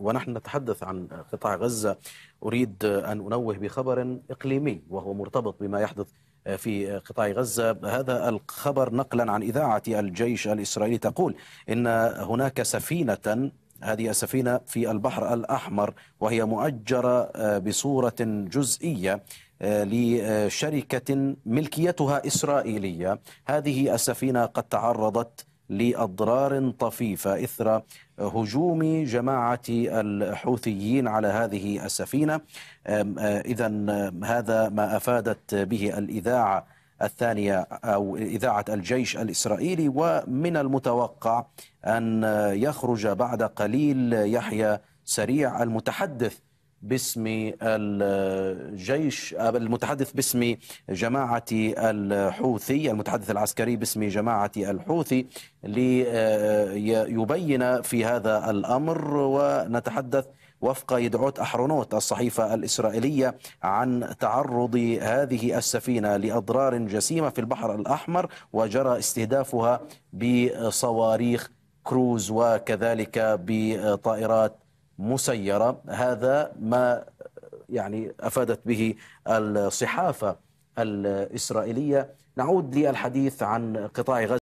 ونحن نتحدث عن قطاع غزة أريد أن أنوه بخبر إقليمي وهو مرتبط بما يحدث في قطاع غزة هذا الخبر نقلا عن إذاعة الجيش الإسرائيلي تقول إن هناك سفينة هذه السفينة في البحر الأحمر وهي مؤجرة بصورة جزئية لشركة ملكيتها إسرائيلية هذه السفينة قد تعرضت لأضرار طفيفة إثر هجوم جماعة الحوثيين على هذه السفينة إذا هذا ما أفادت به الإذاعة الثانية أو إذاعة الجيش الإسرائيلي ومن المتوقع أن يخرج بعد قليل يحيى سريع المتحدث باسم الجيش المتحدث باسم جماعة الحوثي المتحدث العسكري باسم جماعة الحوثي ليبين في هذا الأمر ونتحدث وفق يدعوت أحرونوت الصحيفة الإسرائيلية عن تعرض هذه السفينة لأضرار جسيمة في البحر الأحمر وجرى استهدافها بصواريخ كروز وكذلك بطائرات مسيرة هذا ما يعني أفادت به الصحافة الإسرائيلية نعود للحديث عن قطاع غزة